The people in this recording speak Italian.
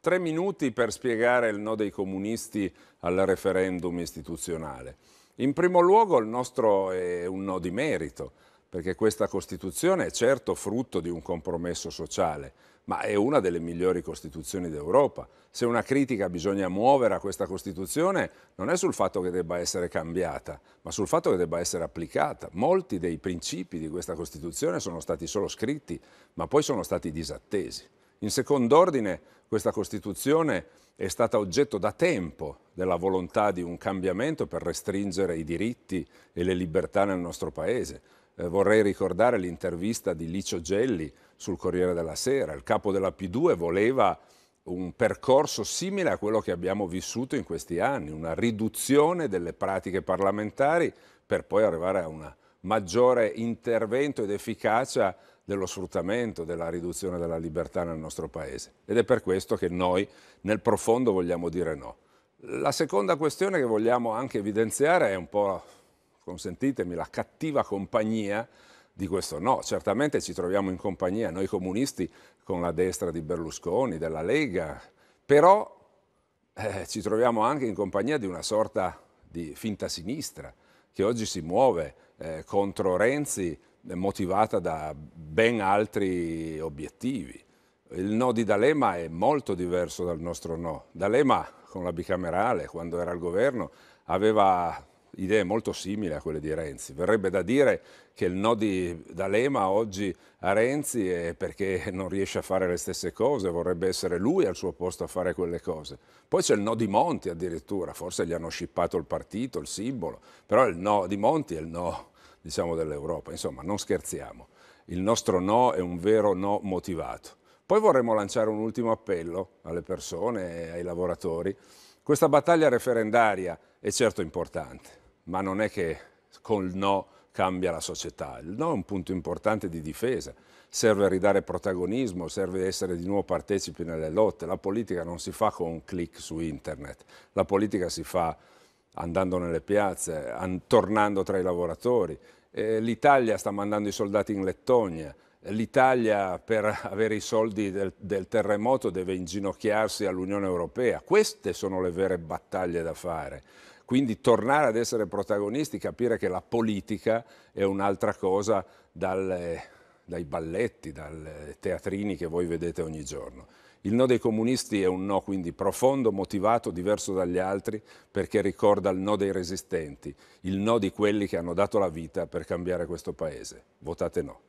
Tre minuti per spiegare il no dei comunisti al referendum istituzionale. In primo luogo il nostro è un no di merito, perché questa Costituzione è certo frutto di un compromesso sociale, ma è una delle migliori Costituzioni d'Europa. Se una critica bisogna muovere a questa Costituzione non è sul fatto che debba essere cambiata, ma sul fatto che debba essere applicata. Molti dei principi di questa Costituzione sono stati solo scritti, ma poi sono stati disattesi. In secondo ordine, questa Costituzione è stata oggetto da tempo della volontà di un cambiamento per restringere i diritti e le libertà nel nostro Paese. Eh, vorrei ricordare l'intervista di Licio Gelli sul Corriere della Sera. Il capo della P2 voleva un percorso simile a quello che abbiamo vissuto in questi anni, una riduzione delle pratiche parlamentari per poi arrivare a un maggiore intervento ed efficacia dello sfruttamento, della riduzione della libertà nel nostro paese. Ed è per questo che noi nel profondo vogliamo dire no. La seconda questione che vogliamo anche evidenziare è un po', consentitemi, la cattiva compagnia di questo no. Certamente ci troviamo in compagnia noi comunisti con la destra di Berlusconi, della Lega, però eh, ci troviamo anche in compagnia di una sorta di finta sinistra che oggi si muove eh, contro Renzi eh, motivata da ben altri obiettivi. Il no di D'Alema è molto diverso dal nostro no. D'Alema con la bicamerale, quando era al governo, aveva idee molto simili a quelle di Renzi. Verrebbe da dire che il no di D'Alema oggi a Renzi è perché non riesce a fare le stesse cose, vorrebbe essere lui al suo posto a fare quelle cose. Poi c'è il no di Monti addirittura, forse gli hanno scippato il partito, il simbolo, però il no di Monti è il no diciamo, dell'Europa. Insomma, non scherziamo il nostro no è un vero no motivato. Poi vorremmo lanciare un ultimo appello alle persone e ai lavoratori. Questa battaglia referendaria è certo importante, ma non è che col no cambia la società. Il no è un punto importante di difesa, serve a ridare protagonismo, serve essere di nuovo partecipi nelle lotte. La politica non si fa con un click su internet, la politica si fa andando nelle piazze, tornando tra i lavoratori. Eh, L'Italia sta mandando i soldati in Lettonia. L'Italia per avere i soldi del, del terremoto deve inginocchiarsi all'Unione Europea. Queste sono le vere battaglie da fare. Quindi tornare ad essere protagonisti, capire che la politica è un'altra cosa dalle dai balletti, dai eh, teatrini che voi vedete ogni giorno. Il no dei comunisti è un no quindi profondo, motivato, diverso dagli altri, perché ricorda il no dei resistenti, il no di quelli che hanno dato la vita per cambiare questo paese. Votate no.